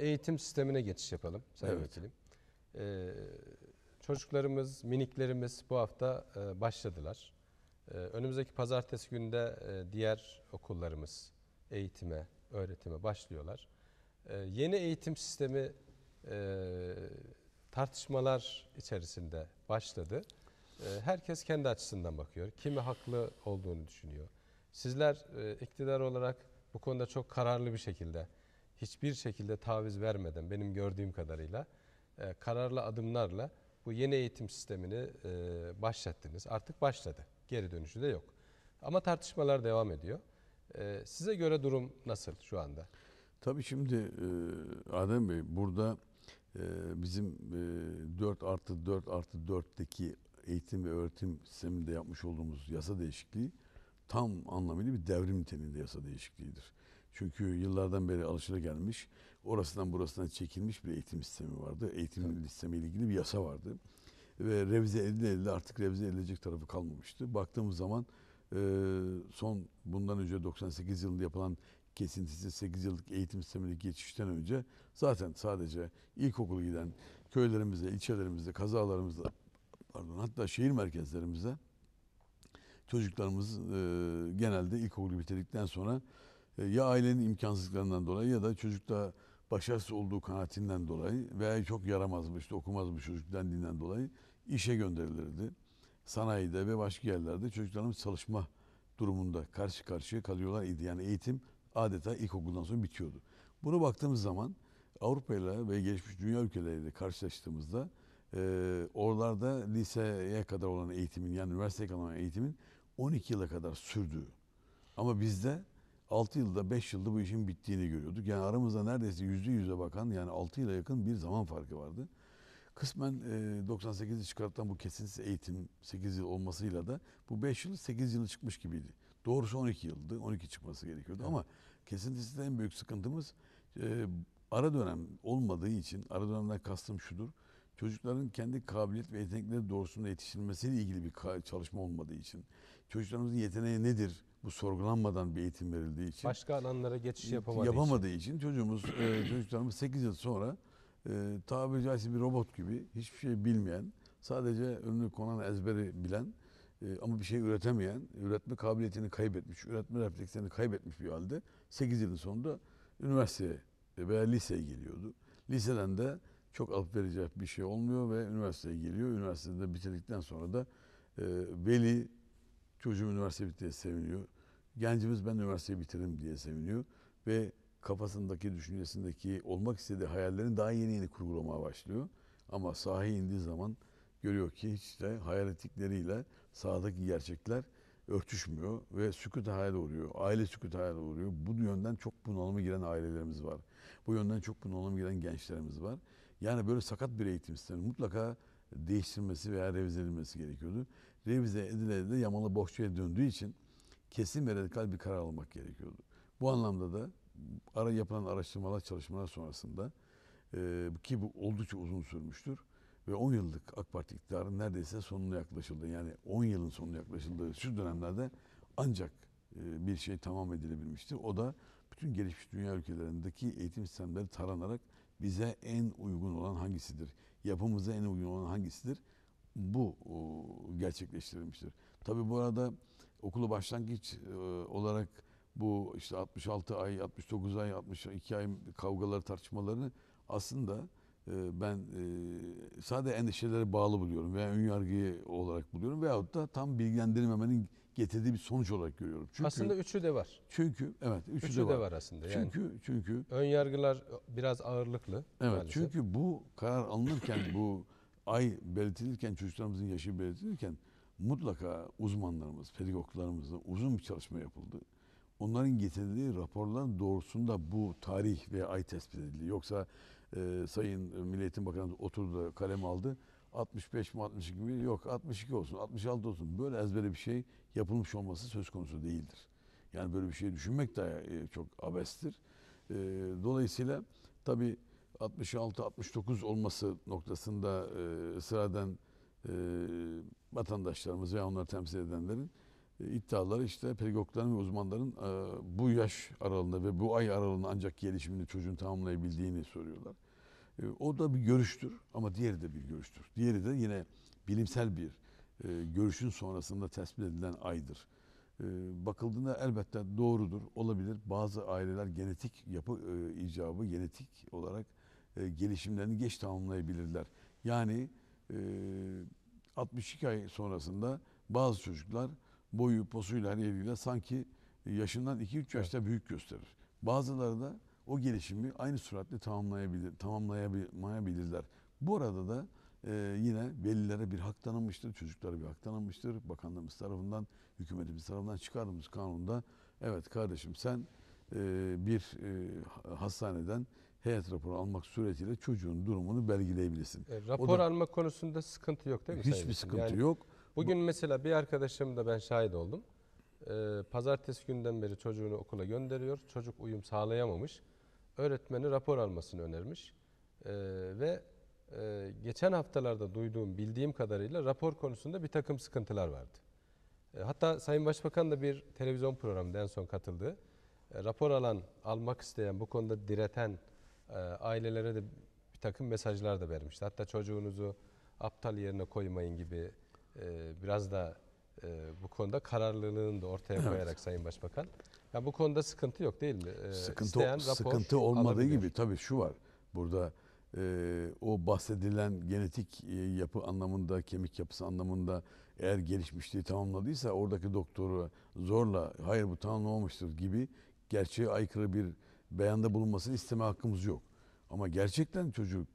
eğitim sistemine geçiş yapalım. Sayın evet. Ee, çocuklarımız, miniklerimiz bu hafta e, başladılar. Ee, önümüzdeki pazartesi günde e, diğer okullarımız eğitime, öğretime başlıyorlar. Ee, yeni eğitim sistemi e, tartışmalar içerisinde başladı. E, herkes kendi açısından bakıyor. Kimi haklı olduğunu düşünüyor. Sizler e, iktidar olarak bu konuda çok kararlı bir şekilde hiçbir şekilde taviz vermeden benim gördüğüm kadarıyla e, kararlı adımlarla bu yeni eğitim sistemini e, başlattınız. Artık başladı. Geri dönüşü de yok. Ama tartışmalar devam ediyor. E, size göre durum nasıl şu anda? Tabii şimdi e, Adem Bey burada e, bizim e, 4 artı 4 artı 4'teki eğitim ve öğretim sisteminde yapmış olduğumuz yasa değişikliği tam anlamıyla bir devrim niteliğinde yasa değişikliğidir. Çünkü yıllardan beri alışıla gelmiş, orasından burasına çekilmiş bir eğitim sistemi vardı. Eğitim Tabii. ile ilgili bir yasa vardı. Ve revize edildi, artık revize edilecek tarafı kalmamıştı. Baktığımız zaman e, son bundan önce 98 yılında yapılan kesintisiz 8 yıllık eğitim sistemine geçişten önce zaten sadece ilkokulu giden köylerimizde, ilçelerimizde, kazalarımızda pardon hatta şehir merkezlerimizde çocuklarımız e, genelde ilkokulu bitirdikten sonra e, ya ailenin imkansızlıklarından dolayı ya da çocukta başarısız olduğu kanaatinden dolayı veya çok yaramazmış, okumazmış çocuk dendiğinden dolayı işe gönderilirdi. Sanayide ve başka yerlerde çocuklarımız çalışma durumunda karşı karşıya kalıyorlar idi. Yani eğitim adeta ilkokuldan sonra bitiyordu. Buna baktığımız zaman Avrupa ile ve gelişmiş dünya ülkeleriyle karşılaştığımızda e, oralarda liseye kadar olan eğitimin yani üniversiteye kadar olan eğitimin 12 yıla kadar sürdüğü ama bizde 6 yılda 5 yılda bu işin bittiğini görüyorduk. Yani aramızda neredeyse yüzde yüze bakan yani 6 yıla yakın bir zaman farkı vardı. Kısmen e, 98'i çıkartan bu kesintisiz eğitim 8 yıl olmasıyla da bu 5 yıl 8 yıl çıkmış gibiydi. Doğrusu 12 yıldı. 12 çıkması gerekiyordu evet. ama kesintisiz en büyük sıkıntımız e, ara dönem olmadığı için ara dönemden kastım şudur çocukların kendi kabiliyet ve yetenekleri doğrusunda yetiştirilmesiyle ilgili bir çalışma olmadığı için, çocuklarımızın yeteneği nedir bu sorgulanmadan bir eğitim verildiği için. Başka alanlara geçiş yapamadığı, için. yapamadığı için. için çocuğumuz, e, çocuklarımız 8 yıl sonra e, tabiri caizse bir robot gibi hiçbir şey bilmeyen, sadece önünü konan ezberi bilen e, ama bir şey üretemeyen, üretme kabiliyetini kaybetmiş, üretme reflekslerini kaybetmiş bir halde 8 yılın sonunda üniversiteye veya liseye geliyordu. Liseden de çok alıp verecek bir şey olmuyor ve üniversiteye geliyor. Üniversitede bitirdikten sonra da e, veli çocuğum üniversite bitti diye seviniyor. Gencimiz ben üniversiteyi bitirdim diye seviniyor. Ve kafasındaki, düşüncesindeki olmak istediği hayallerin daha yeni yeni kurgulamaya başlıyor. Ama sahaya indiği zaman görüyor ki hiç de hayal ettikleriyle sahadaki gerçekler örtüşmüyor ve sükut hayal oluyor. Aile sükut hayal oluyor. Bu yönden çok bunalıma giren ailelerimiz var. Bu yönden çok bunalıma giren gençlerimiz var. Yani böyle sakat bir eğitim sistemi mutlaka değiştirilmesi veya revize edilmesi gerekiyordu. Revize edilene de yamalı bohçaya döndüğü için kesin ve radikal bir karar almak gerekiyordu. Bu anlamda da ara yapılan araştırmalar, çalışmalar sonrasında e, ki bu oldukça uzun sürmüştür ve 10 yıllık AK Parti iktidarının neredeyse sonuna yaklaşıldı. Yani 10 yılın sonuna yaklaşıldığı şu dönemlerde ancak e, bir şey tamam edilebilmişti. O da bütün gelişmiş dünya ülkelerindeki eğitim sistemleri taranarak bize en uygun olan hangisidir? Yapımıza en uygun olan hangisidir? Bu gerçekleştirilmiştir. Tabii bu arada okulu başlangıç e, olarak bu işte 66 ay, 69 ay, 62 ay kavgaları, tartışmalarını aslında e, ben e, sadece endişelere bağlı buluyorum veya ön yargı olarak buluyorum veyahut da tam bilgilendirmemenin getirdiği bir sonuç olarak görüyorum. Çünkü, aslında üçü de var. Çünkü evet üçü, üçü de, var. de var aslında. Yani çünkü çünkü ön yargılar biraz ağırlıklı. Evet maalesef. çünkü bu karar alınırken bu ay belirtilirken çocuklarımızın yaşı belirtilirken mutlaka uzmanlarımız, pedagoglarımızla uzun bir çalışma yapıldı. Onların getirdiği raporların doğrusunda bu tarih ve ay tespit edildi. Yoksa e, Sayın Milliyetin Bakanı oturdu da kalem aldı 65 mi 62 mi yok 62 olsun 66 olsun böyle ezbere bir şey yapılmış olması söz konusu değildir. Yani böyle bir şey düşünmek de e, çok abestir. E, dolayısıyla tabi 66-69 olması noktasında e, sıradan vatandaşlarımız veya onları temsil edenlerin iddiaları işte pedagogların ve uzmanların bu yaş aralığında ve bu ay aralığında ancak gelişimini çocuğun tamamlayabildiğini soruyorlar. Ee, o da bir görüştür ama diğeri de bir görüştür. Diğeri de yine bilimsel bir e, görüşün sonrasında tespit edilen aydır. Ee, bakıldığında elbette doğrudur, olabilir. Bazı aileler genetik yapı e, icabı, genetik olarak e, gelişimlerini geç tamamlayabilirler. Yani e, 62 ay sonrasında bazı çocuklar boyu, posuyla, her hani yeriyle sanki yaşından 2-3 yaşta büyük gösterir. Bazıları da o gelişimi aynı süratle tamamlayabilir, tamamlayamayabilirler. Bu arada da e, yine velilere bir hak tanınmıştır, çocuklara bir hak tanınmıştır. Bakanlığımız tarafından, hükümetimiz tarafından çıkardığımız kanunda evet kardeşim sen e, bir e, hastaneden heyet raporu almak suretiyle çocuğun durumunu belgeleyebilirsin. E, rapor da, alma konusunda sıkıntı yok değil mi? Hiçbir sayıcım? sıkıntı yani, yok. Bugün Bu, mesela bir arkadaşım da ben şahit oldum. E, pazartesi günden beri çocuğunu okula gönderiyor. Çocuk uyum sağlayamamış öğretmeni rapor almasını önermiş. E, ve e, geçen haftalarda duyduğum, bildiğim kadarıyla rapor konusunda bir takım sıkıntılar vardı. E, hatta Sayın Başbakan da bir televizyon programında en son katıldı. E, rapor alan, almak isteyen, bu konuda direten e, ailelere de bir takım mesajlar da vermişti. Hatta çocuğunuzu aptal yerine koymayın gibi e, biraz da e, bu konuda kararlılığını da ortaya koyarak Sayın Başbakan yani bu konuda sıkıntı yok değil mi? Ee, sıkıntı İsteyen sıkıntı olmadığı gibi tabii şu var. Burada e, o bahsedilen genetik e, yapı anlamında, kemik yapısı anlamında eğer gelişmişliği tamamladıysa oradaki doktoru zorla hayır bu tamamlamamıştır gibi gerçeğe aykırı bir beyanda bulunmasını isteme hakkımız yok. Ama gerçekten çocuk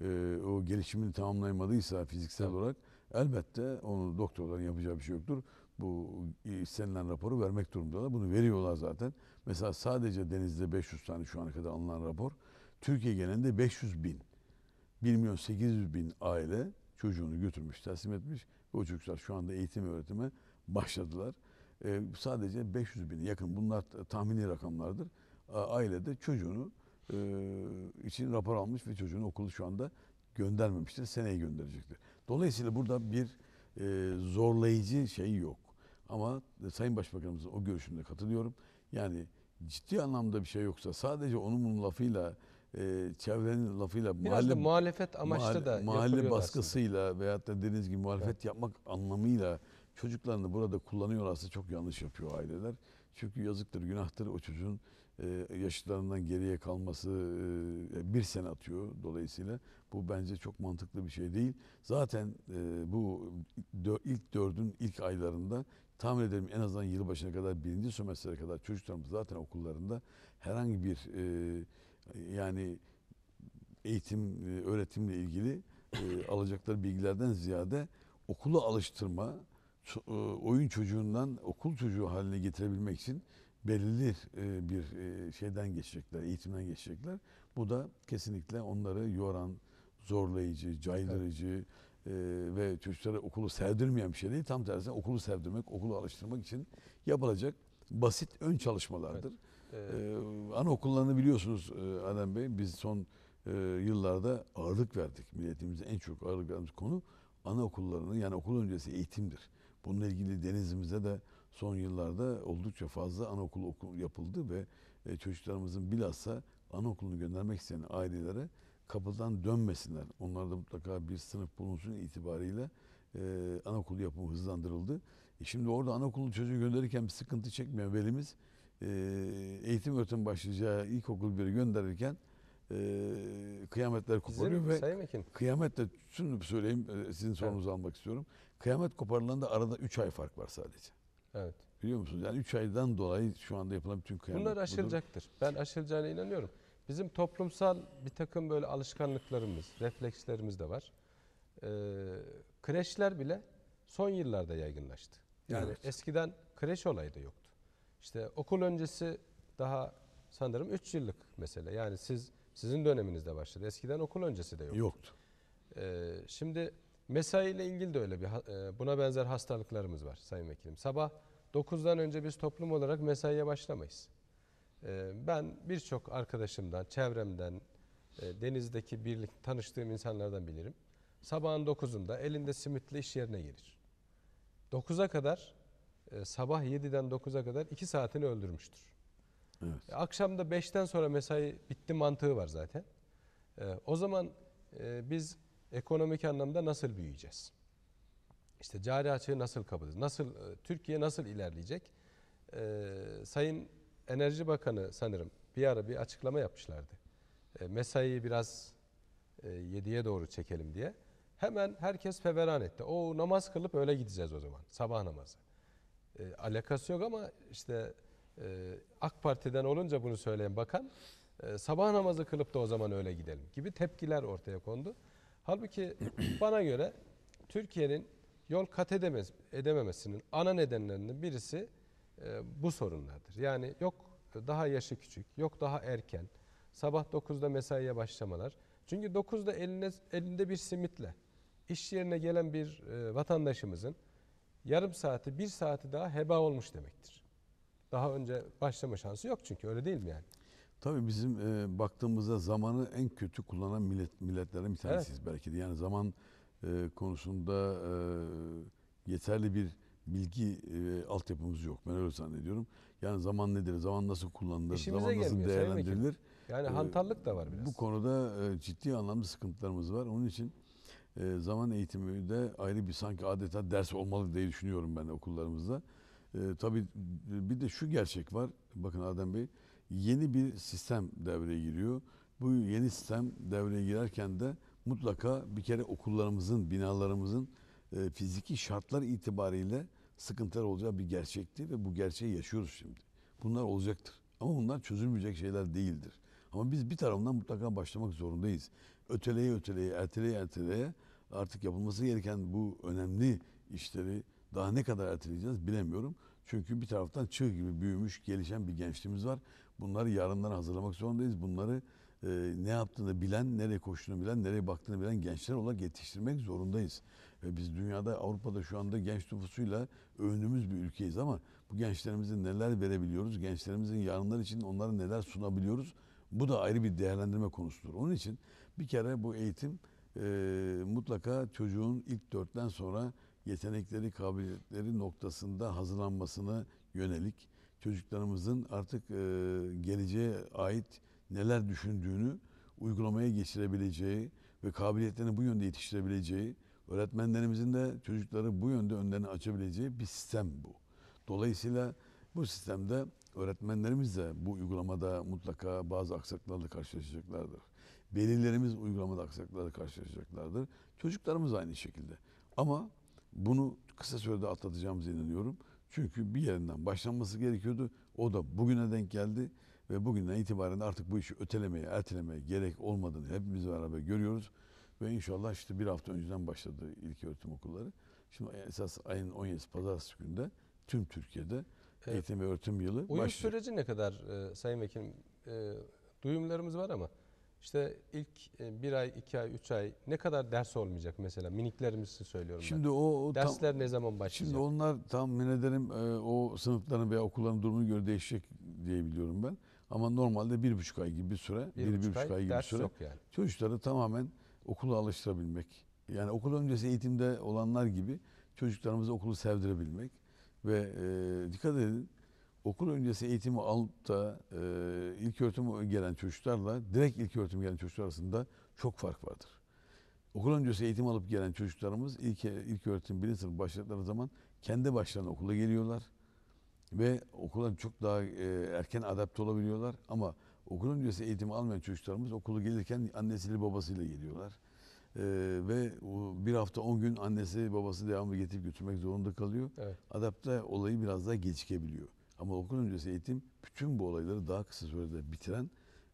e, o gelişimini tamamlayamadıysa fiziksel evet. olarak elbette onu doktorların yapacağı bir şey yoktur bu e, istenilen raporu vermek durumdalar. Bunu veriyorlar zaten. Mesela sadece denizde 500 tane şu ana kadar alınan rapor. Türkiye genelinde 500 bin. 1 milyon 800 bin aile çocuğunu götürmüş, teslim etmiş. Ve o çocuklar şu anda eğitim öğretime başladılar. Ee, sadece 500 bin yakın. Bunlar tahmini rakamlardır. Ailede çocuğunu e, için rapor almış ve çocuğunu okulu şu anda göndermemiştir. Seneye gönderecektir. Dolayısıyla burada bir e, zorlayıcı şey yok. Ama Sayın Başbakanımızın o görüşünde katılıyorum. Yani ciddi anlamda bir şey yoksa sadece onun bunun lafıyla e, çevrenin lafıyla Biraz mahalle, da muhalefet amaçlı mahalle, da mahalle baskısıyla aslında. veyahut da deniz gibi muhalefet evet. yapmak anlamıyla çocuklarını burada kullanıyorlarsa çok yanlış yapıyor aileler. Çünkü yazıktır, günahtır o çocuğun e, yaşlarından geriye kalması e, bir sene atıyor dolayısıyla. Bu bence çok mantıklı bir şey değil. Zaten e, bu dör, ilk dördün ilk aylarında tahmin ederim en azından yılbaşına kadar birinci sömestre kadar çocuklarımız zaten okullarında herhangi bir e, yani eğitim, e, öğretimle ilgili e, alacakları bilgilerden ziyade okula alıştırma, e, oyun çocuğundan okul çocuğu haline getirebilmek için belirli e, bir şeyden geçecekler, eğitimden geçecekler. Bu da kesinlikle onları yoran, zorlayıcı, caydırıcı, evet e, ve çocuklara okulu sevdirmeyen bir şey değil. Tam tersine okulu sevdirmek, okulu alıştırmak için yapılacak basit ön çalışmalardır. Evet. E, ee, anaokullarını biliyorsunuz e, Adem Bey. Biz son e, yıllarda ağırlık verdik. Milletimizin en çok ağırlık verdiğimiz konu anaokullarının yani okul öncesi eğitimdir. Bununla ilgili denizimizde de son yıllarda oldukça fazla anaokulu okul yapıldı ve e, çocuklarımızın bilhassa anaokulunu göndermek isteyen ailelere kapıdan dönmesinler. Onlarda mutlaka bir sınıf bulunsun itibariyle e, anaokulu yapımı hızlandırıldı. E şimdi orada anaokulu çocuğu gönderirken bir sıkıntı çekmeyen velimiz e, eğitim öğretim başlayacağı ilkokul biri gönderirken e, kıyametler koparıyor ve kıyametle Ekin. kıyamet şunu söyleyeyim e, sizin sorunuzu evet. almak istiyorum. Kıyamet koparılanda arada 3 ay fark var sadece. Evet. Biliyor musunuz? Yani 3 aydan dolayı şu anda yapılan bütün kıyamet. Bunlar aşılacaktır. Budur. Ben aşılacağına inanıyorum. Bizim toplumsal bir takım böyle alışkanlıklarımız, reflekslerimiz de var. Ee, kreşler bile son yıllarda yaygınlaştı. Yani evet. eskiden kreş olayı da yoktu. İşte okul öncesi daha sanırım 3 yıllık mesele. Yani siz sizin döneminizde başladı. Eskiden okul öncesi de yoktu. Yoktu. Ee, şimdi mesai ile ilgili de öyle bir e, buna benzer hastalıklarımız var Sayın Vekilim. Sabah 9'dan önce biz toplum olarak mesaiye başlamayız. Ee, ben birçok arkadaşımdan, çevremden, e, denizdeki birlik tanıştığım insanlardan bilirim. Sabahın 9'unda elinde simitle iş yerine gelir. 9'a kadar e, sabah 7'den 9'a kadar 2 saatini öldürmüştür. Evet. E, akşamda 5'ten sonra mesai bitti mantığı var zaten. O zaman biz ekonomik anlamda nasıl büyüyeceğiz? İşte cari açığı nasıl kapatacağız? Nasıl Türkiye nasıl ilerleyecek? Sayın Enerji Bakanı sanırım bir ara bir açıklama yapmışlardı. E, mesaiyi biraz e, 7'ye doğru çekelim diye. Hemen herkes feveran etti. O namaz kılıp öyle gideceğiz o zaman. Sabah namazı. E, alakası yok ama işte e, AK Parti'den olunca bunu söyleyen bakan e, sabah namazı kılıp da o zaman öyle gidelim gibi tepkiler ortaya kondu. Halbuki bana göre Türkiye'nin yol kat edememesinin ana nedenlerinin birisi e, bu sorunlardır. Yani yok daha yaşı küçük, yok daha erken, sabah 9'da mesaiye başlamalar. Çünkü 9'da eline, elinde bir simitle iş yerine gelen bir e, vatandaşımızın yarım saati, bir saati daha heba olmuş demektir. Daha önce başlama şansı yok çünkü öyle değil mi yani? Tabii bizim e, baktığımızda zamanı en kötü kullanan millet milletlerden bir tanesiyiz evet. belki de. Yani zaman e, konusunda e, yeterli bir bilgi e, altyapımız yok. Ben öyle zannediyorum. Yani zaman nedir, zaman nasıl kullanılır, İşimize zaman nasıl gelmiyor, değerlendirilir. Yani hantallık da var biraz. Bu konuda e, ciddi anlamda sıkıntılarımız var. Onun için e, zaman eğitimi de ayrı bir sanki adeta ders olmalı diye düşünüyorum ben okullarımızda. E, tabii bir de şu gerçek var. Bakın Adem Bey yeni bir sistem devreye giriyor. Bu yeni sistem devreye girerken de mutlaka bir kere okullarımızın, binalarımızın e, fiziki şartlar itibariyle sıkıntılar olacağı bir gerçekti ve bu gerçeği yaşıyoruz şimdi. Bunlar olacaktır. Ama bunlar çözülmeyecek şeyler değildir. Ama biz bir tarafından mutlaka başlamak zorundayız. Öteleye öteleye, erteleye erteleye artık yapılması gereken bu önemli işleri daha ne kadar erteleyeceğiz bilemiyorum. Çünkü bir taraftan çığ gibi büyümüş, gelişen bir gençliğimiz var. Bunları yarınlara hazırlamak zorundayız. Bunları e, ne yaptığını bilen, nereye koştuğunu bilen, nereye baktığını bilen gençler olarak yetiştirmek zorundayız. Ve biz dünyada Avrupa'da şu anda genç nüfusuyla övündüğümüz bir ülkeyiz ama bu gençlerimizin neler verebiliyoruz, gençlerimizin yarınlar için onlara neler sunabiliyoruz bu da ayrı bir değerlendirme konusudur. Onun için bir kere bu eğitim e, mutlaka çocuğun ilk dörtten sonra yetenekleri, kabiliyetleri noktasında hazırlanmasına yönelik çocuklarımızın artık e, geleceğe ait neler düşündüğünü uygulamaya geçirebileceği ve kabiliyetlerini bu yönde yetiştirebileceği Öğretmenlerimizin de çocukları bu yönde önlerini açabileceği bir sistem bu. Dolayısıyla bu sistemde öğretmenlerimiz de bu uygulamada mutlaka bazı aksaklarla karşılaşacaklardır. Belirlerimiz uygulamada aksaklarla karşılaşacaklardır. Çocuklarımız aynı şekilde. Ama bunu kısa sürede atlatacağımıza inanıyorum. Çünkü bir yerinden başlanması gerekiyordu. O da bugüne denk geldi ve bugünden itibaren artık bu işi ötelemeye, ertelemeye gerek olmadığını hepimiz beraber görüyoruz. Ve inşallah işte bir hafta önceden başladı ilk öğretim okulları. Şimdi esas ayın 17 pazartesi günde tüm Türkiye'de evet. eğitim ve öğretim yılı Uyum başlayacak. süreci ne kadar e, Sayın Vekilim? E, duyumlarımız var ama işte ilk e, bir ay, iki ay, üç ay ne kadar ders olmayacak mesela? Miniklerimizi söylüyorum Şimdi ben. O, o Dersler tam, ne zaman başlayacak? Şimdi onlar tahmin ederim e, o sınıfların veya okulların durumuna göre değişecek diye biliyorum ben. Ama normalde bir buçuk ay gibi bir süre, bir, bir buçuk, buçuk ay, ay gibi bir süre. Yok yani. Çocukları tamamen okula alıştırabilmek. Yani okul öncesi eğitimde olanlar gibi çocuklarımızı okulu sevdirebilmek ve e, dikkat edin okul öncesi eğitimi alıp da e, ilk öğretim gelen çocuklarla direkt ilk öğretim gelen çocuklar arasında çok fark vardır. Okul öncesi eğitim alıp gelen çocuklarımız ilk e, ilk öğretim birinci sınıf başladıkları zaman kendi başlarına okula geliyorlar ve okula çok daha e, erken adapte olabiliyorlar ama Okul öncesi eğitim almayan çocuklarımız okulu gelirken annesiyle babasıyla geliyorlar. Ee, ve bir hafta on gün annesi babası devamlı getirip götürmek zorunda kalıyor. Evet. Adapte olayı biraz daha geçikebiliyor. Ama okul öncesi eğitim bütün bu olayları daha kısa sürede bitiren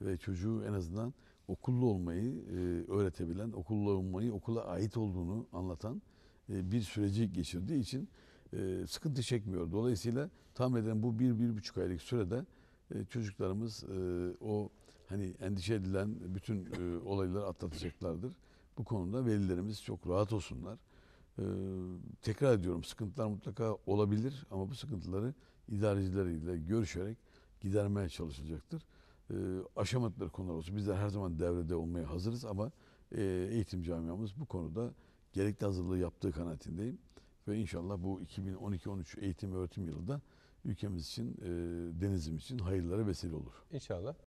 ve çocuğu en azından okullu olmayı e, öğretebilen, okullu olmayı, okula ait olduğunu anlatan e, bir süreci geçirdiği için e, sıkıntı çekmiyor. Dolayısıyla tahmin eden bu bir, bir buçuk aylık sürede e, çocuklarımız e, o hani endişe edilen bütün e, olayları atlatacaklardır. Bu konuda velilerimiz çok rahat olsunlar. E, tekrar ediyorum sıkıntılar mutlaka olabilir ama bu sıkıntıları idarecileriyle görüşerek gidermeye çalışılacaktır. E, aşamadıkları konular olsun. Bizler her zaman devrede olmaya hazırız ama eğitim camiamız bu konuda gerekli hazırlığı yaptığı kanaatindeyim. Ve inşallah bu 2012-13 eğitim öğretim yılında ülkemiz için, e, denizim için hayırlara vesile olur. İnşallah.